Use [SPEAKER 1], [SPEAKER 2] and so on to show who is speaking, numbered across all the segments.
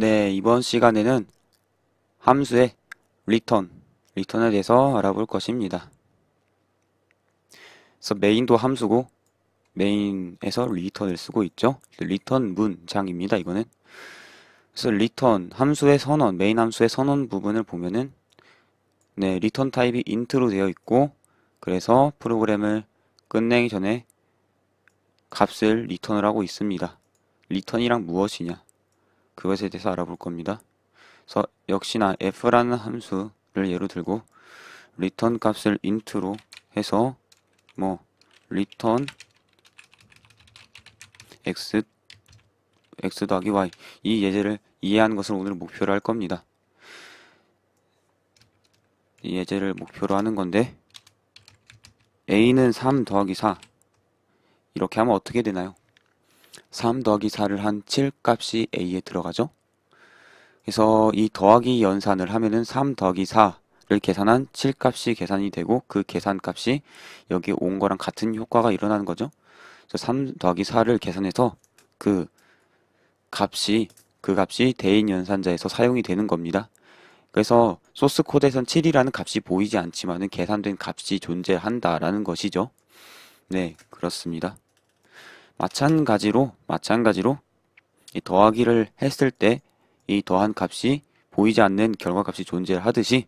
[SPEAKER 1] 네, 이번 시간에는 함수의 리턴, 리턴에 대해서 알아볼 것입니다. 그래서 메인도 함수고 메인에서 리턴을 쓰고 있죠. 리턴 문장입니다. 이거는. 그래서 리턴 함수의 선언, 메인 함수의 선언 부분을 보면은 네, 리턴 타입이 인트로 되어 있고 그래서 프로그램을 끝내기 전에 값을 리턴을 하고 있습니다. 리턴이랑 무엇이냐? 그것에 대해서 알아볼 겁니다. 그래서 역시나 f라는 함수를 예로 들고 return 값을 int로 해서 뭐 return x x 더하기 y 이 예제를 이해한 것을 오늘 목표로 할 겁니다. 이 예제를 목표로 하는 건데 a는 3 더하기 4 이렇게 하면 어떻게 되나요? 3 더하기 4를 한 7 값이 A에 들어가죠. 그래서 이 더하기 연산을 하면은 3 더하기 4를 계산한 7 값이 계산이 되고 그 계산 값이 여기 온 거랑 같은 효과가 일어나는 거죠. 그래서 3 더하기 4를 계산해서 그 값이 그 값이 대인 연산자에서 사용이 되는 겁니다. 그래서 소스 코드에선 7이라는 값이 보이지 않지만은 계산된 값이 존재한다라는 것이죠. 네, 그렇습니다. 마찬가지로 마찬가지로 이 더하기를 했을 때 이 더한 값이 보이지 않는 결과값이 존재하듯이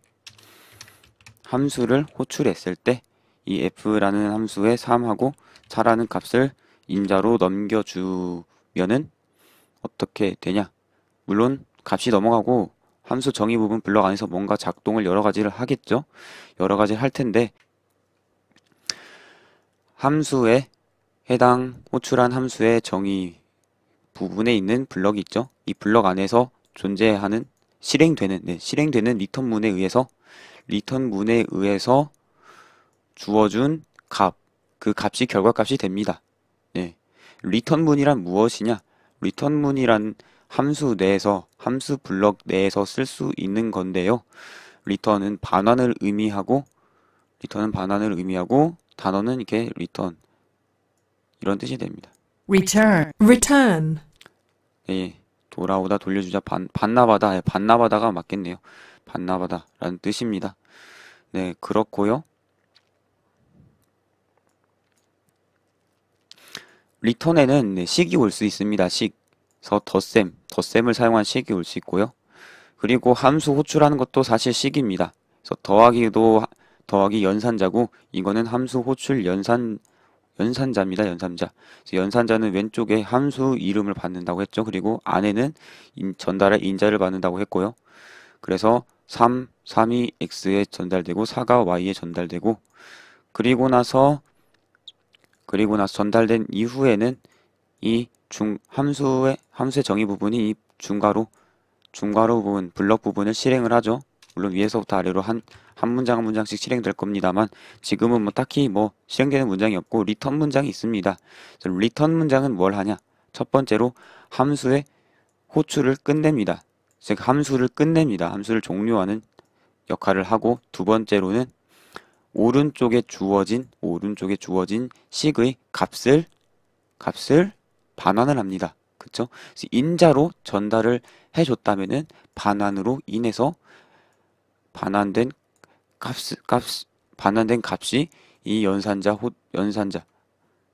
[SPEAKER 1] 함수를 호출했을 때 이 f라는 함수에 3하고 차라는 값을 인자로 넘겨주면은 어떻게 되냐 물론 값이 넘어가고 함수 정의 부분 블럭 안에서 뭔가 작동을 여러 가지를 하겠죠 여러 가지를 할 텐데 함수에 해당 호출한 함수의 정의 부분에 있는 블럭이 있죠. 이 블럭 안에서 존재하는 실행되는 네, 실행되는 리턴 문에 의해서 리턴 문에 의해서 주어준 값, 그 값이 결과값이 됩니다. 네. 리턴 문이란 무엇이냐? 리턴 문이란 함수 내에서 함수 블럭 내에서 쓸 수 있는 건데요. 리턴은 반환을 의미하고 리턴은 반환을 의미하고 단어는 이렇게 리턴 이런 뜻이 됩니다. return, return. 예, 예. 돌아오다 돌려주자 반, 반납하다 예, 반납하다가 맞겠네요. 반납하다라는 뜻입니다. 네, 그렇고요. 리턴에는 네, 식이 올 수 있습니다. 식, 서 덧셈, 덧셈을 사용한 식이 올 수 있고요. 그리고 함수 호출하는 것도 사실 식입니다. 그래서 더하기도 더하기 연산자고 이거는 함수 호출 연산 연산자입니다. 연산자. 연산자는 왼쪽에 함수 이름을 받는다고 했죠. 그리고 안에는 전달의 인자를 받는다고 했고요. 그래서 3, 3이 x에 전달되고 4가 y에 전달되고 그리고 나서 그리고 나서 전달된 이후에는 이 중 함수의 함수의 정의 부분이 이 중괄호 중괄호 부분 블럭 부분을 실행을 하죠. 물론 위에서부터 아래로 한한 문장 한 문장씩 실행될 겁니다만 지금은 뭐 딱히 뭐 실행되는 문장이 없고 리턴 문장이 있습니다. 그래 리턴 문장은 뭘 하냐? 첫 번째로 함수의 호출을 끝냅니다. 즉 함수를 끝냅니다. 함수를 종료하는 역할을 하고 두 번째로는 오른쪽에 주어진 오른쪽에 주어진 식의 값을 값을 반환을 합니다. 그렇죠 인자로 전달을 해줬다면은 반환으로 인해서 반환된 값, 값, 반환된 값이 이 연산자, 호, 연산자,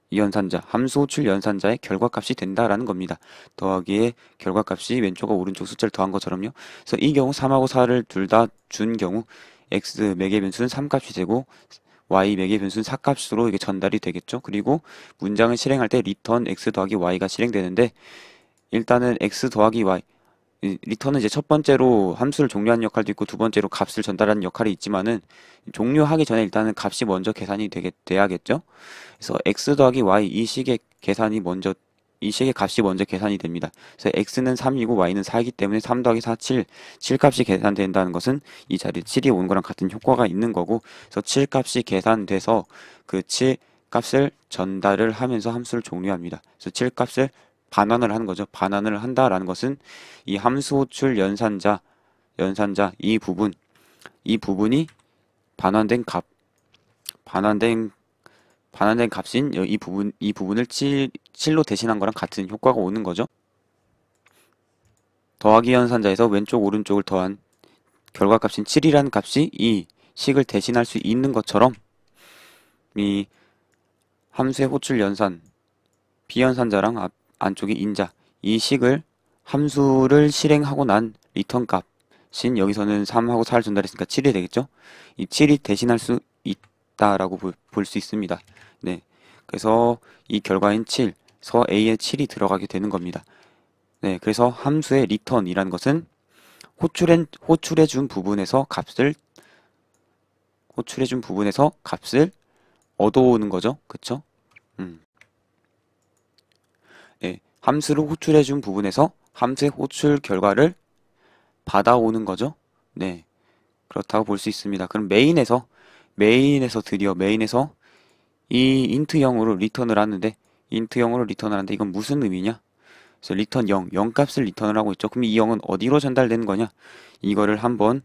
[SPEAKER 1] 이 연산자, 함수 호출 연산자의 결과값이 된다라는 겁니다. 더하기에 결과값이 왼쪽과 오른쪽 숫자를 더한 것처럼요. 그래서 이 경우 3하고 4를 둘 다 준 경우 x 매개 변수는 3값이 되고 y 매개 변수는 4값으로 이게 전달이 되겠죠. 그리고 문장을 실행할 때 return x 더하기 y가 실행되는데 일단은 x 더하기 y 리턴은 이제 첫 번째로 함수를 종료하는 역할도 있고 두 번째로 값을 전달하는 역할이 있지만은 종료하기 전에 일단은 값이 먼저 계산이 되게 돼야겠죠. 그래서 x 더하기 y 이 식의 계산이 먼저 이 식의 값이 먼저 계산이 됩니다. 그래서 x는 3이고 y는 4이기 때문에 3 더하기 4, 7, 7값이 계산된다는 것은 이 자리에 7이 온 거랑 같은 효과가 있는 거고 그래서 7값이 계산돼서 그 7값을 전달을 하면서 함수를 종료합니다. 그래서 7값을 반환을 한 거죠. 반환을 한다라는 것은 이 함수호출 연산자, 연산자 이 부분, 이 부분이 반환된 값, 반환된 반환된 값인 이 부분 이 부분을 7, 7로 대신한 거랑 같은 효과가 오는 거죠. 더하기 연산자에서 왼쪽 오른쪽을 더한 결과값인 7이라는 값이 이 식을 대신할 수 있는 것처럼 이 함수의 호출 연산 비연산자랑 앞 안쪽에 인자 이 식을 함수를 실행하고 난 리턴 값인 여기서는 3하고 4를 전달했으니까 7이 되겠죠? 이 7이 대신할 수 있다라고 볼 수 있습니다. 네. 그래서 이 결과인 7, 서 A에 7이 들어가게 되는 겁니다. 네. 그래서 함수의 리턴이라 것은 호출해, 호출해준 부분에서 값을 호출해준 부분에서 값을 얻어오는 거죠. 그쵸? 음. 예, 함수를 호출해준 부분에서 함수의 호출 결과를 받아오는 거죠. 네, 그렇다고 볼 수 있습니다. 그럼 메인에서 메인에서 드디어 메인에서 이 인트형으로 리턴을 하는데 인트형으로 리턴을 하는데 이건 무슨 의미냐? 그래서 리턴 0, 0값을 리턴을 하고 있죠. 그럼 이 0은 어디로 전달되는 거냐? 이거를 한번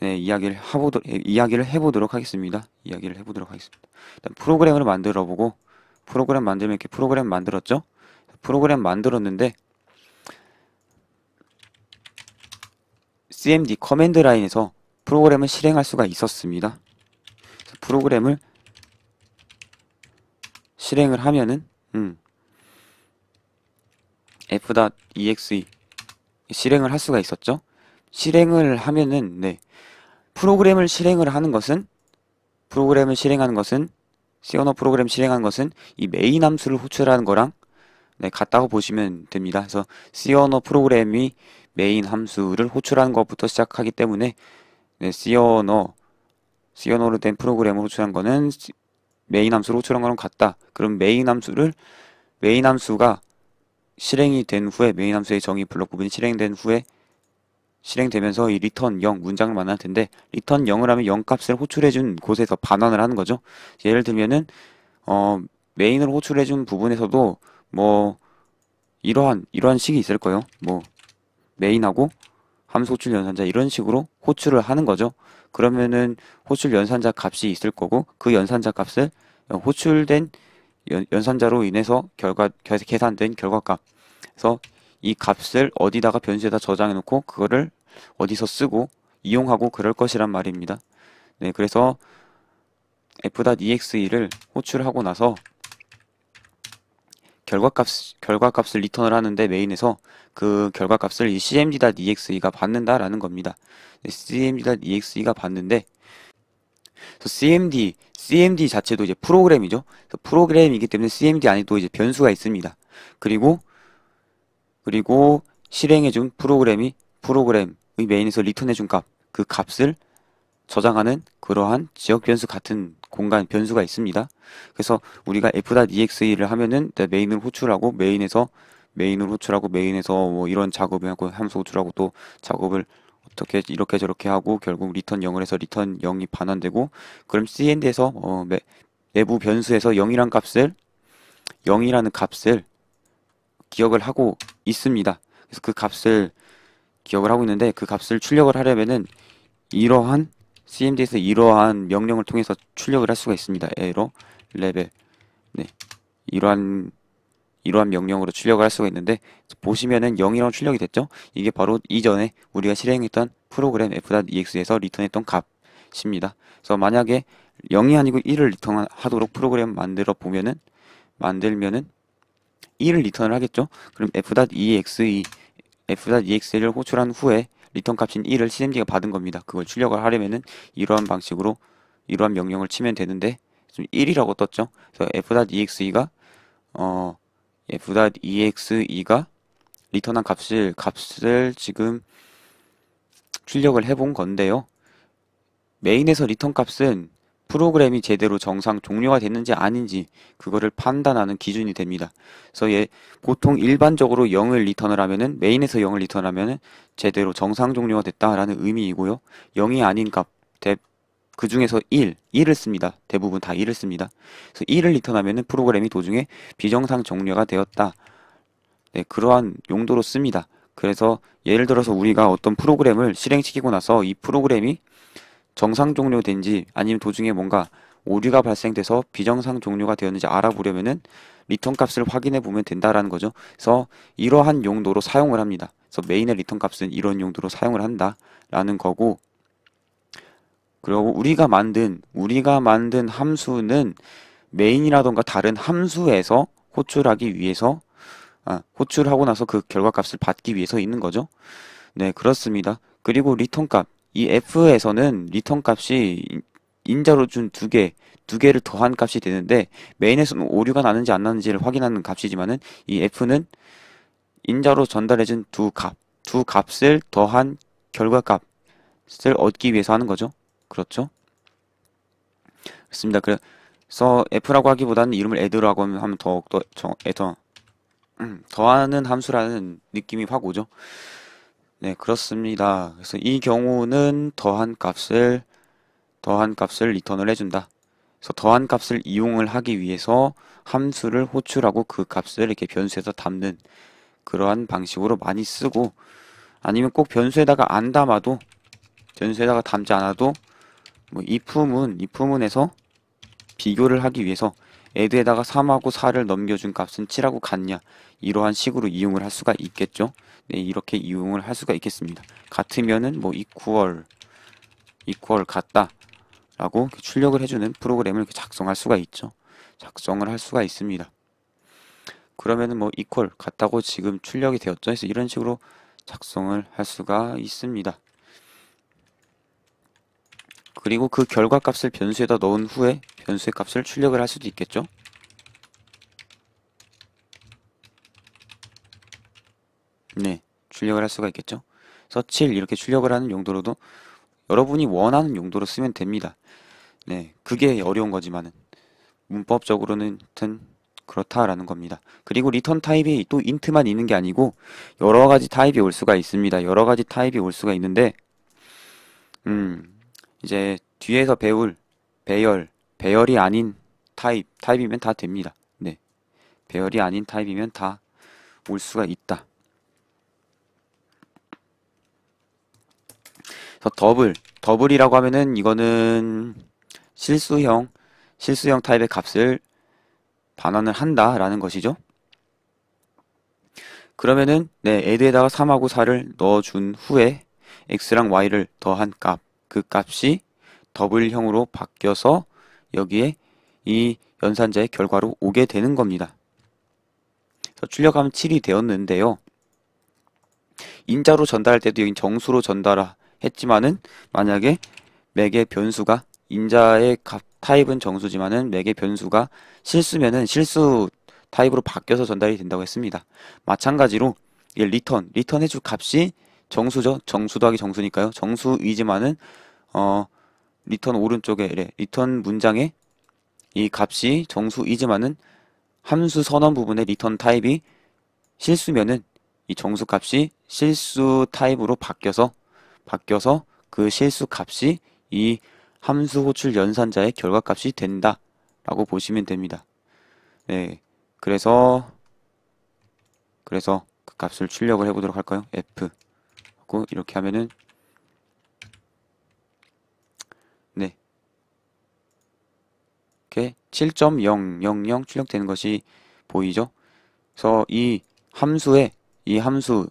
[SPEAKER 1] 네, 이야기를 하보도 예, 이야기를 해보도록 하겠습니다. 이야기를 해보도록 하겠습니다. 일단 프로그램을 만들어보고 프로그램 만들면 이렇게 프로그램 만들었죠? 프로그램 만들었는데 cmd 커맨드 라인에서 프로그램을 실행할 수가 있었습니다. 프로그램을 실행을 하면은 음, f.exe 실행을 할 수가 있었죠. 실행을 하면은 네 프로그램을 실행을 하는 것은 프로그램을 실행하는 것은 시어너 프로그램 실행하는 것은 이 메인 함수를 호출하는 거랑 네, 같다고 보시면 됩니다. 그래서 C 언어 프로그램이 메인 함수를 호출하는 것부터 시작하기 때문에 네, C 언어 C 언어로 된 프로그램을 호출한 거는 메인 함수를 호출한 거랑 같다. 그럼 메인 함수를 메인 함수가 실행이 된 후에 메인 함수의 정의 블록 구분이 실행된 후에 실행되면서 이 리턴 0 문장을 만날 텐데 리턴 0을 하면 0 값을 호출해 준 곳에서 반환을 하는 거죠. 예를 들면은 어 메인을 호출해 준 부분에서도 뭐 이러한 이러한 식이 있을 거예요. 뭐 메인하고 함수 호출 연산자 이런 식으로 호출을 하는 거죠. 그러면은 호출 연산자 값이 있을 거고 그 연산자 값을 호출된 연, 연산자로 인해서 결과 계산된 결과값. 그래서 이 값을 어디다가 변수에다 저장해 놓고 그거를 어디서 쓰고 이용하고 그럴 것이란 말입니다. 네, 그래서 f.exe를 호출하고 나서 결과값, 결과값을 리턴을 하는데 메인에서 그 결과값을 cmd.exe가 받는다라는 겁니다. cmd.exe가 받는데 cmd, cmd 자체도 이제 프로그램이죠. 프로그램이기 때문에 cmd 안에도 이제 변수가 있습니다. 그리고 그리고 실행해준 프로그램이 프로그램의 메인에서 리턴해준 값, 그 값을 저장하는 그러한 지역 변수 같은 공간 변수가 있습니다. 그래서 우리가 f.exe를 하면은 메인을 호출하고 메인에서 메인을 호출하고 메인에서 뭐 이런 작업을 하고 함수 호출하고 또 작업을 어떻게 이렇게 저렇게 하고 결국 리턴 0을 해서 리턴 0이 반환되고 그럼 cnd에서 어, 매, 내부 변수에서 0이란 값을 0이라는 값을 기억을 하고 있습니다. 그래서 그 값을 기억을 하고 있는데 그 값을 출력을 하려면은 이러한 CMD에서 이러한 명령을 통해서 출력을 할 수가 있습니다. 에러 레벨 네 이러한 이러한 명령으로 출력을 할 수가 있는데 보시면은 0이라고 출력이 됐죠. 이게 바로 이전에 우리가 실행했던 프로그램 f.ex에서 리턴했던 값입니다. 그래서 만약에 0이 아니고 1을 리턴하도록 프로그램 만들어 보면은 만들면은 1을 리턴을 하겠죠. 그럼 f.exe f.ex를 호출한 후에 리턴 값인 1을 시스템디가 받은 겁니다. 그걸 출력을 하려면은 이러한 방식으로 이러한 명령을 치면 되는데 좀 1이라고 떴죠. 그래서 f.exe가 어 f.exe가 리턴한 값을 값을 지금 출력을 해본 건데요. 메인에서 리턴 값은 프로그램이 제대로 정상 종료가 됐는지 아닌지 그거를 판단하는 기준이 됩니다. 그래서 예, 보통 일반적으로 0을 리턴을 하면은 메인에서 0을 리턴하면은 제대로 정상 종료가 됐다라는 의미이고요. 0이 아닌 값, 그 중에서 1, 1을 씁니다. 대부분 다 1을 씁니다. 그래서 1을 리턴하면은 프로그램이 도중에 비정상 종료가 되었다. 네, 그러한 용도로 씁니다. 그래서 예를 들어서 우리가 어떤 프로그램을 실행시키고 나서 이 프로그램이 정상 종료된지 아니면 도중에 뭔가 오류가 발생돼서 비정상 종료가 되었는지 알아보려면은 리턴 값을 확인해 보면 된다라는 거죠. 그래서 이러한 용도로 사용을 합니다. 그래서 메인의 리턴 값은 이런 용도로 사용을 한다라는 거고 그리고 우리가 만든 우리가 만든 함수는 메인이라던가 다른 함수에서 호출하기 위해서 아, 호출하고 나서 그 결과값을 받기 위해서 있는 거죠. 네, 그렇습니다. 그리고 리턴 값이 F에서는 리턴 값이 인자로 준 두 개, 두 개를 더한 값이 되는데 메인에서는 오류가 나는지 안 나는지를 확인하는 값이지만은 이 F는 인자로 전달해준 두 값, 두 값을 더한 결과값을 얻기 위해서 하는 거죠. 그렇죠? 그렇습니다. 그래서 F라고 하기보다는 이름을 add라고 하면 더욱더 더, 더, 더, 음, 더하는 함수라는 느낌이 확 오죠. 네, 그렇습니다. 그래서 이 경우는 더한 값을 더한 값을 리턴을 해준다. 그래서 더한 값을 이용을 하기 위해서 함수를 호출하고 그 값을 이렇게 변수에서 담는 그러한 방식으로 많이 쓰고 아니면 꼭 변수에다가 안 담아도 변수에다가 담지 않아도 뭐이 품은 이 품은에서 비교를 하기 위해서 에드에다가 3하고 4를 넘겨준 값은 7하고 같냐 이러한 식으로 이용을 할 수가 있겠죠 네 이렇게 이용을 할 수가 있겠습니다 같으면은 뭐 equal equal 같다 라고 출력을 해주는 프로그램을 작성할 수가 있죠 작성을 할 수가 있습니다 그러면은 뭐 equal 같다고 지금 출력이 되었죠 그서 이런 식으로 작성을 할 수가 있습니다 그리고 그 결과값을 변수에다 넣은 후에 변수의 값을 출력을 할 수도 있겠죠. 네, 출력을 할 수가 있겠죠. 서칠 이렇게 출력을 하는 용도로도 여러분이 원하는 용도로 쓰면 됩니다. 네, 그게 어려운 거지만은 문법적으로는 그렇다라는 겁니다. 그리고 리턴 타입이 또 인트만 있는 게 아니고 여러 가지 타입이 올 수가 있습니다. 여러 가지 타입이 올 수가 있는데 음, 이제 뒤에서 배울 배열, 배열이 아닌 타입, 타입이면 다 됩니다. 네. 배열이 아닌 타입이면 다 올 수가 있다. 그래서 더블, 더블이라고 하면은 이거는 실수형, 실수형 타입의 값을 반환을 한다라는 것이죠. 그러면은 네, a 드에다가 3하고 4를 넣어준 후에 x랑 y를 더한 값그 값이 더블형으로 바뀌어서 여기에 이 연산자의 결과로 오게 되는 겁니다. 그래서 출력하면 7이 되었는데요. 인자로 전달할 때도 여기 정수로 전달 했지만은 만약에 맥의 변수가 인자의 값 타입은 정수지만은 맥의 변수가 실수면은 실수 타입으로 바뀌어서 전달이 된다고 했습니다. 마찬가지로 리턴, 리턴 해줄 값이 정수죠. 정수 더하기 정수니까요. 정수이지만은 어 리턴 오른쪽에 이 리턴 문장에 이 값이 정수이지만은 함수 선언 부분의 리턴 타입이 실수면은 이 정수 값이 실수 타입으로 바뀌어서 바뀌어서 그 실수 값이 이 함수 호출 연산자의 결과 값이 된다라고 보시면 됩니다. 네, 그래서 그래서 그 값을 출력을 해보도록 할까요? f 있고 이렇게 하면은 네 이렇게 7.000 출력되는 것이 보이죠? 그래서 이 함수에 이 함수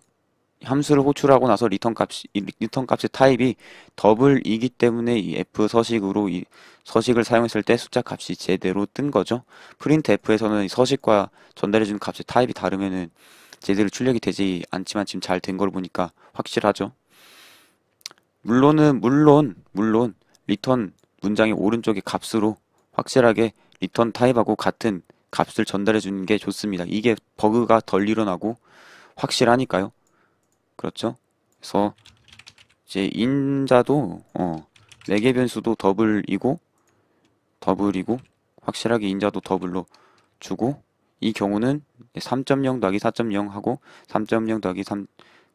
[SPEAKER 1] 함수를 호출하고 나서 리턴 값이 리턴 값의 타입이 더블이기 때문에 이 f 서식으로 이 서식을 사용했을 때 숫자 값이 제대로 뜬 거죠. 프린트 f에서는 서식과 전달해 주는 값의 타입이 다르면은 제대로 출력이 되지 않지만 지금 잘 된 걸 보니까 확실하죠. 물론은 물론 물론 리턴 문장의 오른쪽에 값으로 확실하게 리턴 타입하고 같은 값을 전달해 주는 게 좋습니다. 이게 버그가 덜 일어나고 확실하니까요. 그렇죠? 그래서 이제 인자도 어, 4개 변수도 더블이고 더블이고 확실하게 인자도 더블로 주고 이 경우는 3.0 더하기 4.0 하고 3.0 더하기 3,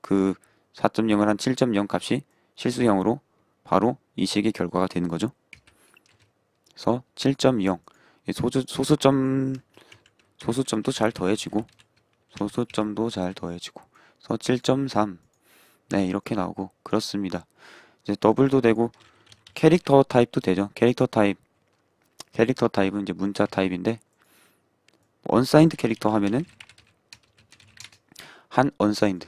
[SPEAKER 1] 그 4.0을 한 7.0 값이 실수형으로 바로 이 식의 결과가 되는 거죠. 그래서 7.0 소수, 소수점 소수점도 잘 더해지고 소수점도 잘 더해지고 그래서 7.3 네, 이렇게 나오고 그렇습니다. 이제 더블도 되고 캐릭터 타입도 되죠. 캐릭터 타입 캐릭터 타입은 이제 문자 타입인데 언사인드 캐릭터 하면은 한 언사인드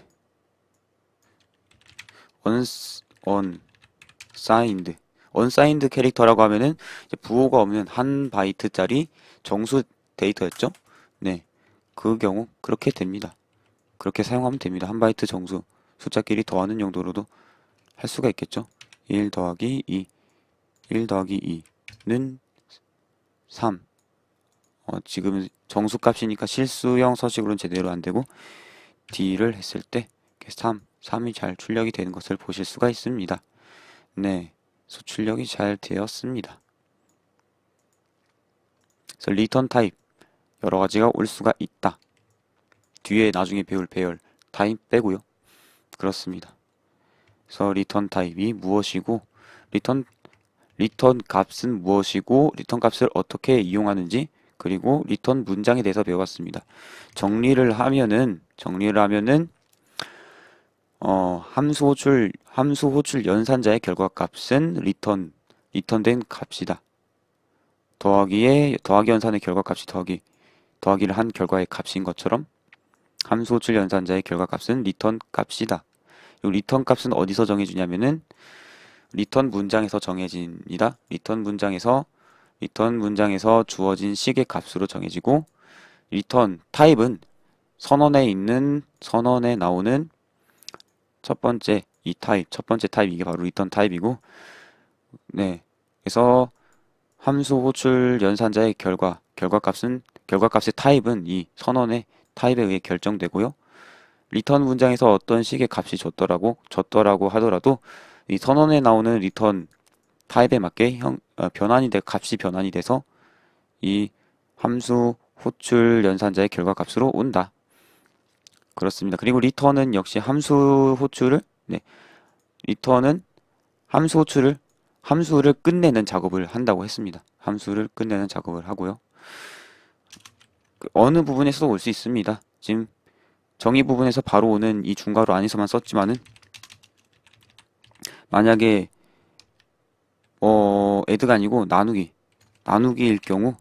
[SPEAKER 1] 언스 언사인드 언사인드 캐릭터라고 하면은 부호가 없는 한 바이트짜리 정수 데이터였죠. 네. 그 경우 그렇게 됩니다. 그렇게 사용하면 됩니다. 한 바이트 정수 숫자끼리 더하는 용도로도 할 수가 있겠죠. 1 더하기 2 1 더하기 2는 3 어, 지금 정수값이니까 실수형 서식으로는 제대로 안되고 D를 했을 때 3, 3이 잘 출력이 되는 것을 보실 수가 있습니다. 네, 수 출력이 잘 되었습니다. 그래서 리턴 타입 여러 가지가 올 수가 있다. 뒤에 나중에 배울 배열 타입 빼고요. 그렇습니다. 그래서 리턴 타입이 무엇이고 리턴 리턴 값은 무엇이고 리턴 값을 어떻게 이용하는지 그리고 리턴 문장에 대해서 배워봤습니다. 정리를 하면은 정리를 하면은 어, 함수 호출 함수 호출 연산자의 결과값은 리턴 리턴된 값이다. 더하기에 더하기 연산의 결과값이 더하기 더하기를 한 결과의 값인 것처럼 함수 호출 연산자의 결과값은 리턴 값이다. 이 리턴 값은 어디서 정해주냐면은 리턴 문장에서 정해집니다 리턴 문장에서 리턴 문장에서 주어진 식의 값으로 정해지고 리턴 타입은 선언에 있는 선언에 나오는 첫 번째 이 타입 첫 번째 타입 이게 바로 리턴 타입이고 네 그래서 함수 호출 연산자의 결과 결과 값은 결과 값의 타입은 이 선언의 타입에 의해 결정되고요 리턴 문장에서 어떤 식의 값이 줬더라고 줬더라고 하더라도 이 선언에 나오는 리턴 타입에 맞게 형, 아, 변환이 돼 값이 변환이 돼서 이 함수 호출 연산자의 결과 값으로 온다. 그렇습니다. 그리고 리턴은 역시 함수 호출을 네. 리턴은 함수 호출을 함수를 끝내는 작업을 한다고 했습니다. 함수를 끝내는 작업을 하고요. 그 어느 부분에서도 올 수 있습니다. 지금 정의 부분에서 바로 오는 이 중괄호 안에서만 썼지만은 만약에 어, 애드가 아니고 나누기. 나누기일 경우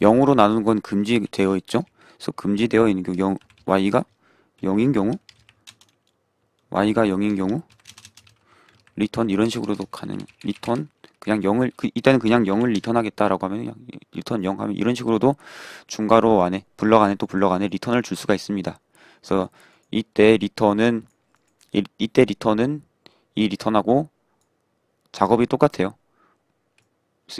[SPEAKER 1] 0으로 나누는 건 금지되어 있죠. 그래서 금지되어 있는 경우 0, y가 0인 경우 y가 0인 경우 리턴 이런 식으로도 가능. 리턴 그냥 0을 그 일단은 그냥 0을 리턴하겠다라고 하면 그냥 리턴 0 하면 이런 식으로도 중괄호 안에 블럭 안에 또 블럭 안에 리턴을 줄 수가 있습니다. 그래서 이때 리턴은 이때 리턴은 이 리턴하고 작업이 똑같아요.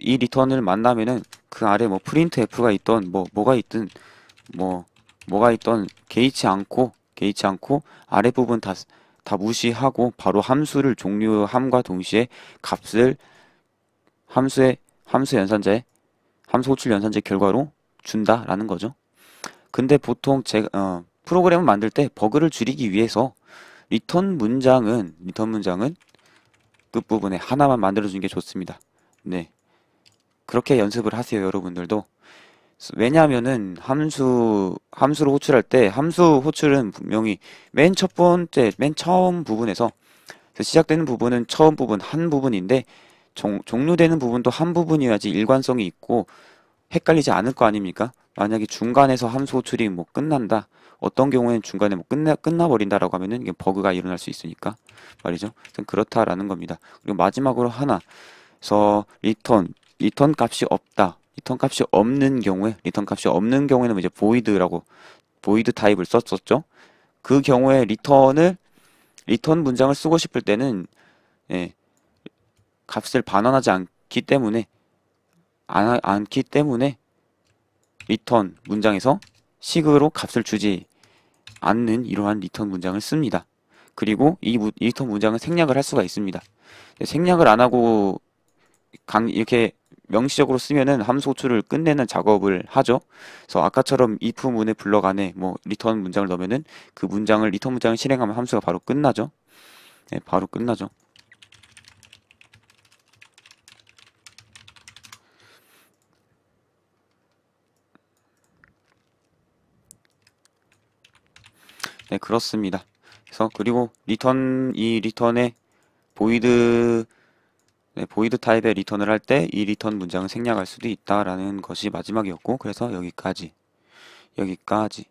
[SPEAKER 1] 이 리턴을 만나면은 그 아래 뭐 프린트 f가 있던 뭐 뭐가 있든 뭐 뭐가 있던 개의치 않고 개의치 않고 아래 부분 다 다 무시하고 바로 함수를 종료함과 동시에 값을 함수의 함수 연산자 함수 호출 연산제 결과로 준다라는 거죠. 근데 보통 제가 어, 프로그램을 만들 때 버그를 줄이기 위해서 리턴 문장은 리턴 문장은 끝부분에 하나만 만들어 주는 게 좋습니다. 네. 그렇게 연습을 하세요, 여러분들도. 왜냐하면은 함수 함수를 호출할 때 함수 호출은 분명히 맨 첫 번째 맨 처음 부분에서 그 시작되는 부분은 처음 부분 한 부분인데 종, 종료되는 부분도 한 부분이어야지 일관성이 있고 헷갈리지 않을 거 아닙니까? 만약에 중간에서 함수 호출이 뭐 끝난다. 어떤 경우에는 중간에 뭐 끝나 끝나버린다라고 하면은 이게 버그가 일어날 수 있으니까 말이죠. 그렇다라는 겁니다. 그리고 마지막으로 하나, 서 리턴 리턴 값이 없다. 리턴 값이 없는 경우에 리턴 값이 없는 경우에는 이제 보이드라고 보이드 타입을 썼었죠. 그 경우에 리턴을 리턴 문장을 쓰고 싶을 때는 예, 값을 반환하지 않기 때문에 안, 않기 때문에 리턴 문장에서 식으로 값을 주지 않는 이러한 리턴 문장을 씁니다. 그리고 이 리턴 문장을 생략을 할 수가 있습니다. 생략을 안 하고 강, 이렇게 명시적으로 쓰면은 함수 호출을 끝내는 작업을 하죠. 그래서 아까처럼 if 문의 블럭 안에 뭐 리턴 문장을 넣으면은 그 문장을 리턴 문장을 실행하면 함수가 바로 끝나죠. 네, 바로 끝나죠. 네, 그렇습니다. 그래서 그리고 리턴 이 리턴의 보이드 네, 보이드 타입의 리턴을 할 때 이 리턴 문장을 생략할 수도 있다라는 것이 마지막이었고 그래서 여기까지 여기까지